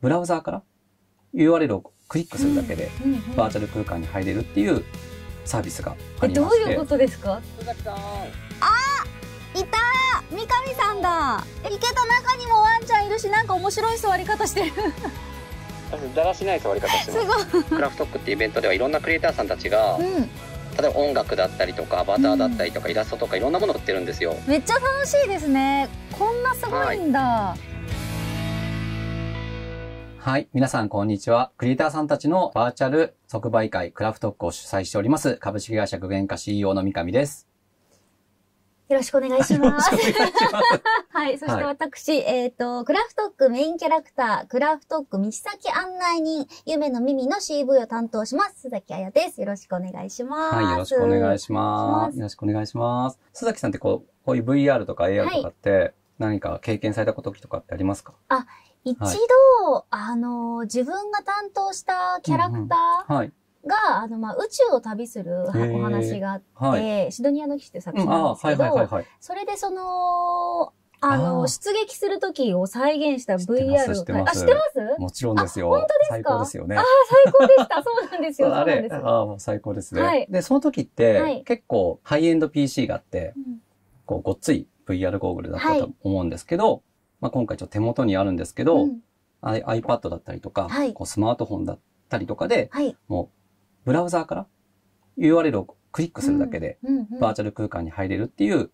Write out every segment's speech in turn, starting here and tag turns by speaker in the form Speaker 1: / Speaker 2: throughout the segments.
Speaker 1: ブラウザーから URL をクリックするだけで、バーチャル空間に入れるっていうサービスがありましてどういうことで
Speaker 2: すかあいた三上さんだ池田中にもワンちゃんいるしなんか面白い座り方してる
Speaker 1: だらしない座り方してますクラフトックってイベントではいろんなクリエイターさんたちが、うん、例えば音楽だったりとかアバターだったりとか、うん、イラストとかいろんなもの売ってるんですよ
Speaker 2: めっちゃ楽しいですねこんなすごいんだ、はい
Speaker 1: はい。皆さん、こんにちは。クリエイターさんたちのバーチャル即売会クラフトックを主催しております、株式会社具現化 CEO の三上です。
Speaker 2: よろしくお願いします。はい。そして私、はい、えっ、ー、と、クラフトックメインキャラクター、クラフトック道先案内人、夢の耳の CV を担当します、須崎彩です。よろしくお願いします。はい。よろしくお願いし
Speaker 1: ます。よろしくお願いします。須崎さんってこう、こういう VR とか AR とかって、はい、何か経験されたこととかってありますか
Speaker 2: あ、一度、はい、あの、自分が担当したキャラクター、うんはいが、あの、まあ、宇宙を旅するお話があって、はい、シドニアの騎士って作品なんですけど、うんはいはい、それでその、あの、あ出撃するときを再現した VR を。知ってますあ、知ってます
Speaker 1: もちろんですよ。本当ですか最高ですよね。あ最高でした。そうなんですよ。あれ、ああ、最高ですね、はい。で、その時って、はい、結構ハイエンド PC があって、うん、こう、ごっつい VR ゴーグルだったと思うんですけど、まあ、今回ちょっと手元にあるんですけど、うん、iPad だったりとか、はい、こうスマートフォンだったりとかで、はい、もうブラウザーから URL をクリックするだけで、バーチャル空間に入れるっていう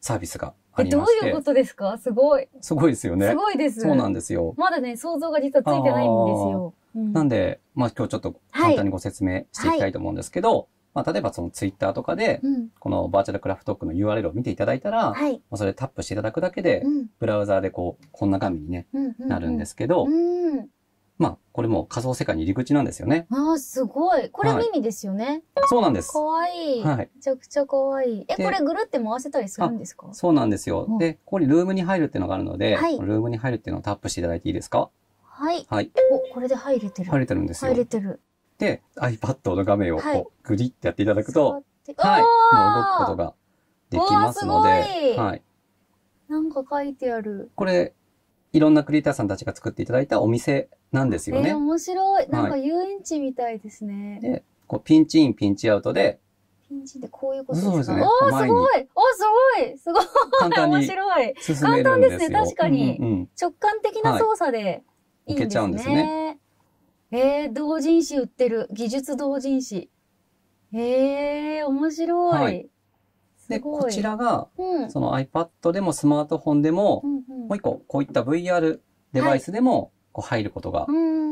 Speaker 1: サービスがありまして。どういうこと
Speaker 2: ですかすごい。
Speaker 1: すごいですよね。すごいです。そうなんですよ。
Speaker 2: まだね、想像が実はついてないんですよ。うん、なん
Speaker 1: で、まあ今日ちょっと簡単にご説明していきたいと思うんですけど、はいまあ、例えばそのツイッターとかで、このバーチャルクラフトークの URL を見ていただいたら、はい、それタップしていただくだけで、ブラウザーでこう、こんな画面にね、なるんですけど、まあ、これも仮想世界に入り口なんですよね。
Speaker 2: ああ、すごい。これ耳ですよね。はい、そうなんです。かわいい。はい。めちゃくちゃかわいい。え、これぐるって回せたりするんですかそうなん
Speaker 1: ですよ。で、ここにルームに入るっていうのがあるので、はい、ルームに入るっていうのをタップしていただいていいですかはい。はい。
Speaker 2: お、これで入れてる。入れてるんですよ。入れてる。
Speaker 1: で、iPad の画面をこうグリってやっていただくと、
Speaker 2: はい、もう動くこと
Speaker 1: ができますので、いはい。
Speaker 2: なんか書いてある。
Speaker 1: これ、いろんなクリエイターさんたちが作っていただいたお店なんですよね。ー、面
Speaker 2: 白い。なんか遊園地みたいですね。で、
Speaker 1: こうピンチイン、ピンチアウトで、
Speaker 2: ピンチってこういうことですかそうですねおー、すごいおー、すごいすごい簡単面白い簡単ですね確かにうんうん直感的な操作でいいんですね。いけちゃうんですねえー、同人誌売ってる。技術同人誌。えー、面白い。はい、で、こちらが、うん、そ
Speaker 1: の iPad でもスマートフォンでも、うんうん、もう一個、こういった VR デバイスでも、こう入ることが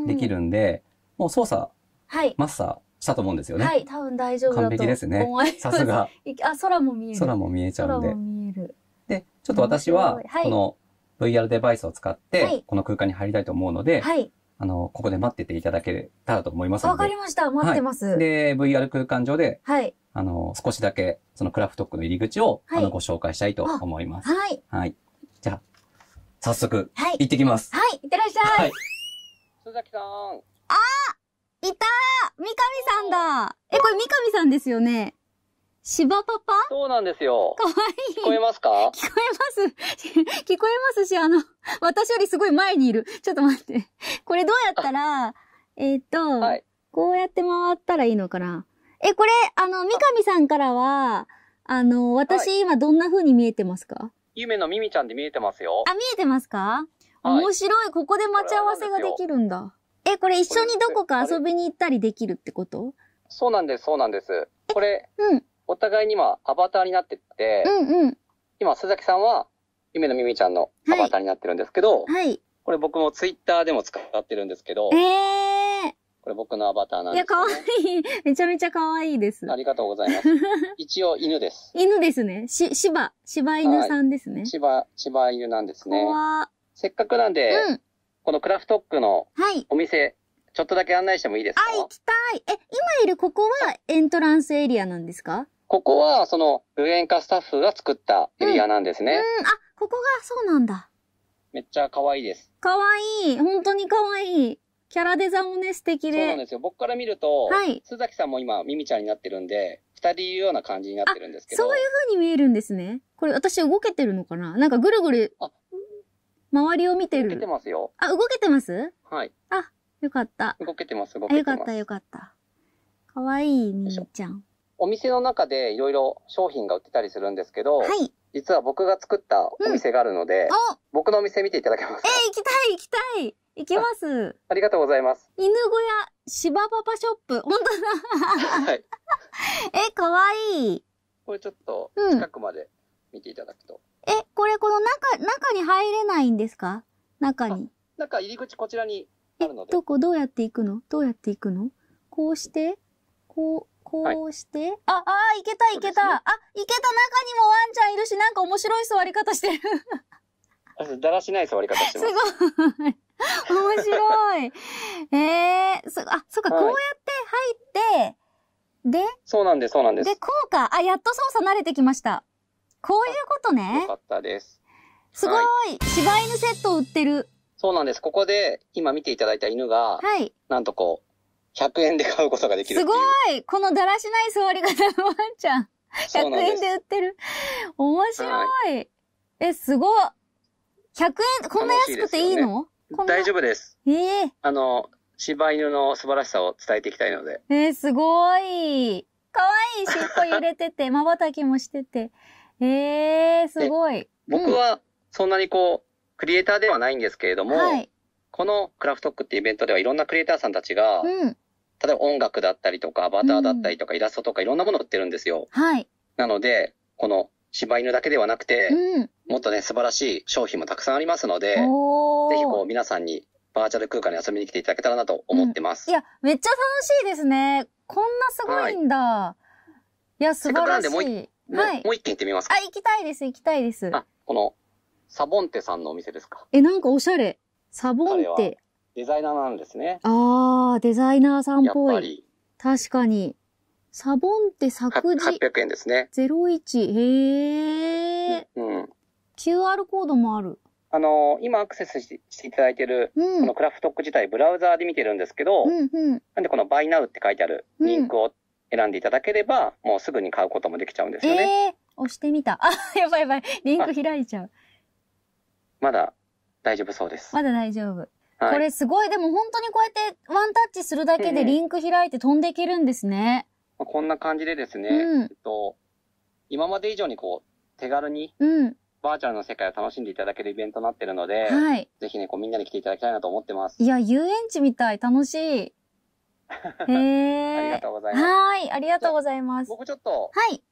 Speaker 1: できるんで、はい、もう操作、はい、マスターしたと思うんですよね。はい、
Speaker 2: 多分大丈夫だと完璧ですね。さすが。あ、空も見える。空
Speaker 1: も見えちゃうんで。空も見える。で、ちょっと私は、この VR デバイスを使って、この空間に入りたいと思うので、はい、あの、ここで待ってていただけたらと思いますので。わかりま
Speaker 2: した。待ってます。は
Speaker 1: い、で、VR 空間上で、はい。あの、少しだけ、そのクラフトックの入り口を、はい、あの、ご紹介したいと思います。はい。はい。じゃあ、早速、はい。行ってきます。は
Speaker 2: い、いってらっしゃい。はい。鈴崎さん。あいた三上さんだえ、これ三上さんですよね芝パパそうなん
Speaker 1: ですよ。かわいい。聞こえますか聞こ
Speaker 2: えます。聞こえますし、あの、私よりすごい前にいる。ちょっと待って。これどうやったら、えっと、はい、こうやって回ったらいいのかな。え、これ、あの、三上さんからは、あの、私今どんな風に見えてますか、は
Speaker 1: い、夢のミミちゃんで見えてますよ。あ、見
Speaker 2: えてますか、
Speaker 1: はい、面白い。ここで待ち合わせができる
Speaker 2: んだ。え、これ一緒にどこか遊びに行ったりできるってこと
Speaker 1: そうなんです、そうなんです。これ、うん。お互いに今アバターになってって、うんうん、今須崎さんは夢のみみちゃんのアバターになってるんですけど、はい、これ僕もツイッターでも使ってるんですけど、えー、これ僕のアバターなんです、ね、いや、か
Speaker 2: わいい。めちゃめちゃかわいいで
Speaker 1: す。ありがとうございます。一応犬です。犬ですね。し、芝、芝犬さんですね。芝、芝犬なんですね。せっかくなんで、うん、このクラフトックのお店、はいちょっとだけ案内してもいいですかあ、行き
Speaker 2: たい。え、今いるここはエントランスエリアなんですか
Speaker 1: ここは、その、無縁化スタッフが作ったエリアなんですね。うん、うん、あ、
Speaker 2: ここがそうなんだ。
Speaker 1: めっちゃ可愛いです。
Speaker 2: 可愛い本当に可愛いキャラデザもね、素敵で。そうなんで
Speaker 1: すよ。僕から見ると、はい。須崎さんも今、ミミちゃんになってるんで、二人いるような感じになってるんですけど。そうい
Speaker 2: う風に見えるんですね。これ、私動けてるのかななんかぐるぐる、あ、周りを見てる。動けてますよ。あ、動
Speaker 1: けてますは
Speaker 2: い。あ、よかっ
Speaker 1: た。動けてます、動けてます。よかっ
Speaker 2: た、よかった。かわいい、みミちゃ
Speaker 1: ん。お店の中でいろいろ商品が売ってたりするんですけど、はい、実は僕が作ったお店があるので、うん、僕のお店見ていただけますか
Speaker 2: え行きたい行きたい行きま
Speaker 1: す。ありがとうございます。
Speaker 2: 犬小屋芝パパショップ。本当だ。はい。え、かわいい。
Speaker 1: これちょっと近くまで見ていただくと。うん、
Speaker 2: え、これこの中、中に入れないんですか中に。
Speaker 1: 中入り口こちらにあるの
Speaker 2: で。どこどうやって行くのどうやって行くのこうして、こう。こうして、はい、あ、ああ、いけたいけた、ね、あ、いけた中にもワンちゃんいるし、なんか面白い座り方して
Speaker 1: る。だらしない座り方してます。
Speaker 2: すごい。面白い。ええー、そ、あ、そっか、はい、こうやって入って、で
Speaker 1: そうなんです、そうなんです。で、
Speaker 2: こうか。あ、やっと操作慣れてきました。こういうことね。
Speaker 1: よかったです。すごい、はい、柴犬セット売ってる。そうなんです。ここで、今見ていただいた犬が、はい。なんとこう、100円で買うことができるすご
Speaker 2: いこのだらしない座り方のワンちゃん。100円で売ってる。面白い。はい、え、すごい。100円、こんな安くていいの、
Speaker 1: ね、大丈夫です。ええー、あの、柴犬の素晴らしさを伝えていきたいので。
Speaker 2: えー、すごい。かわいい。尻尾揺れてて、瞬きもしてて。ええー、すごい。
Speaker 1: 僕は、そんなにこう、クリエイターではないんですけれども、はい、このクラフトックってイベントではいろんなクリエイターさんたちが、うん、例えば音楽だったりとか、アバターだったりとか、イラストとかいろんなもの売ってるんですよ。はい。なので、この柴犬だけではなくて、うん、もっとね、素晴らしい商品もたくさんありますので、ぜひこう皆さんにバーチャル空間に遊びに来ていただけたらなと思ってます。う
Speaker 2: ん、いや、めっちゃ楽しいですね。こんなすごいんだ。はい、いや、素晴らしい。もう一、はい、もう一軒行ってみますか。あ、行きたいです、行きたいです。
Speaker 1: あ、この、サボンテさんのお店ですか。
Speaker 2: え、なんかおしゃれ。サボンテ。
Speaker 1: デザイナーなんですね。
Speaker 2: ああ、デザイナーさんっぽい。やっぱり。確かに。サボンって作字。
Speaker 1: 800円ですね。
Speaker 2: 01。へえ。うん。うん、QR コードもあ
Speaker 1: る。あのー、今アクセスしていただいてる、このクラフトック自体、ブラウザーで見てるんですけど、うんうん、なんでこの Buy Now って書いてあるリンクを選んでいただければ、うん、もうすぐに買うこともできちゃうんですよ
Speaker 2: ね。えー、押してみた。あ、やばいやばい。リンク開いちゃう。
Speaker 1: まだ大丈夫そうです。ま
Speaker 2: だ大丈夫。はい、これすごい、でも本当にこうやってワンタッチするだけでリンク開いて飛んでいけるんですね。
Speaker 1: うん、こんな感じでですね、うん、えっと、今まで以上にこう、手軽に、バーチャルの世界を楽しんでいただけるイベントになってるので、はい、ぜひね、こうみんなに来ていただきたいなと思ってます。いや、遊
Speaker 2: 園地みたい、楽しい。へえ。ありがとうございます。はい、ありがとうござ
Speaker 1: います。僕ちょっと、はい。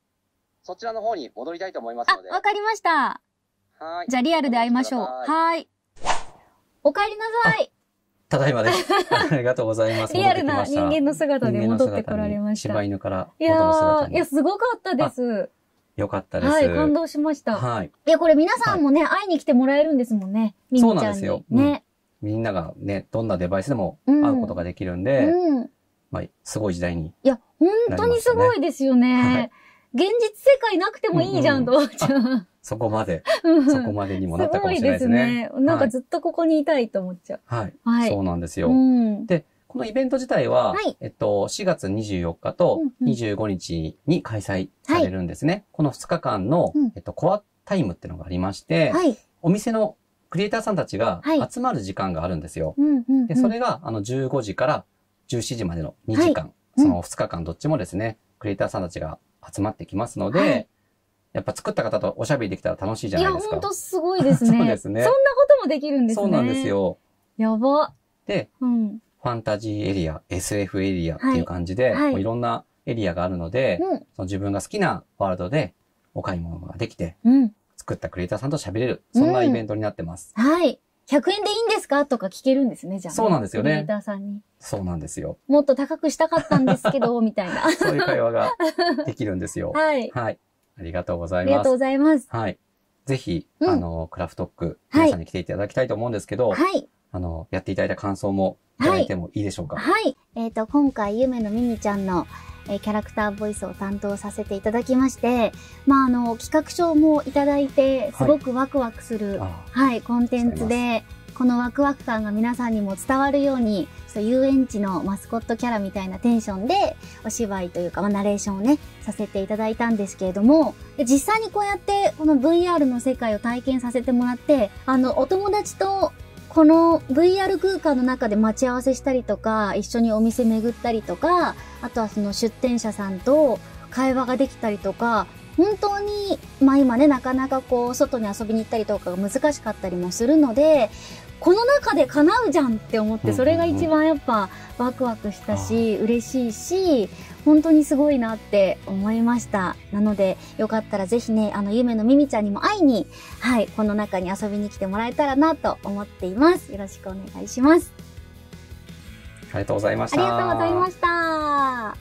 Speaker 1: そちらの方に戻りたいと思いますので。わ
Speaker 2: かりました。はい。じゃあリアルで会いましょう。はい。お帰りなさい。
Speaker 1: ただいまです。ありがとうございます。リアルな人間の姿で戻ってこられました。柴犬から
Speaker 2: いやいや、すごかったです。
Speaker 1: よかったです。はい、感動
Speaker 2: しました。はい。いや、これ皆さんもね、会いに来てもらえるんですもんね。みんなそうなんですよ。ね、
Speaker 1: みんながね、どんなデバイスでも会うことができるんで、うん、まあ、すごい時代に、いや、
Speaker 2: 本当にすごいですよね。現実世界なくてもいいじゃんと思ちゃんそこまで、そこまでにもなったかもしれないですね。すねなんかずっとここにいたいと思っちゃう。
Speaker 1: はい。はい、そうなんですよ。うん、で、このイベント自体は、はい、えっと、4月24日と25日に開催されるんですね。この2日間の、うん、えっと、コアタイムっていうのがありまして、はい、お店のクリエイターさんたちが集まる時間があるんですよ。で、それが、あの、15時から17時までの2時間、その2日間どっちもですね、クリエイターさんたちが集まってきますので、やっぱ作った方とおしゃべりできたら楽しいじゃないですか。いや、ほんと
Speaker 2: すごいですね。そうですね。そんなこともできるんですね。そうなんですよ。やば。で、うん、フ
Speaker 1: ァンタジーエリア、SF エリアっていう感じで、はいはい、もういろんなエリアがあるので、うん、その自分が好きなワールドでお買い物ができて、うん、作ったクリエイターさんと喋れる、そんなイベントになってます。
Speaker 2: はい。100円でいいんですかとか聞けるんですね、じゃあ。そうなんですよね。クリエイターさんに。
Speaker 1: そうなんですよ。
Speaker 2: もっと高くしたかったんですけど、みたいな。そういう会話がで
Speaker 1: きるんですよ。はい。はい。ありがとうございます。ありがとうございます。はい。ぜひ、うん、あの、クラフトック、皆さんに来ていただきたいと思うんですけど、はい。あの、やっていただいた感想もいただいてもいいでしょうか。は
Speaker 2: い。はい、えっ、ー、と、今回、ゆめのみにちゃんの、えー、キャラクターボイスを担当させていただきまして、まあ、あの、企画書もいただいて、すごくワクワクする、はい、はい、コンテンツで、このワクワク感が皆さんにも伝わるように、そう遊園地のマスコットキャラみたいなテンションで、お芝居というか、まあ、ナレーションをね、させていただいたんですけれども、実際にこうやって、この VR の世界を体験させてもらって、あの、お友達と、この VR 空間の中で待ち合わせしたりとか、一緒にお店巡ったりとか、あとはその出店者さんと会話ができたりとか、本当に、まあ今ね、なかなかこう、外に遊びに行ったりとかが難しかったりもするので、この中で叶うじゃんって思って、それが一番やっぱワクワクしたし、嬉しいし、本当にすごいなって思いました。なので、よかったらぜひね、あの、夢のミミちゃんにも会いに、はい、この中に遊びに来てもらえたらなと思っています。よろしくお願いします。
Speaker 1: ありがとうございました。ありがとうございま
Speaker 2: した。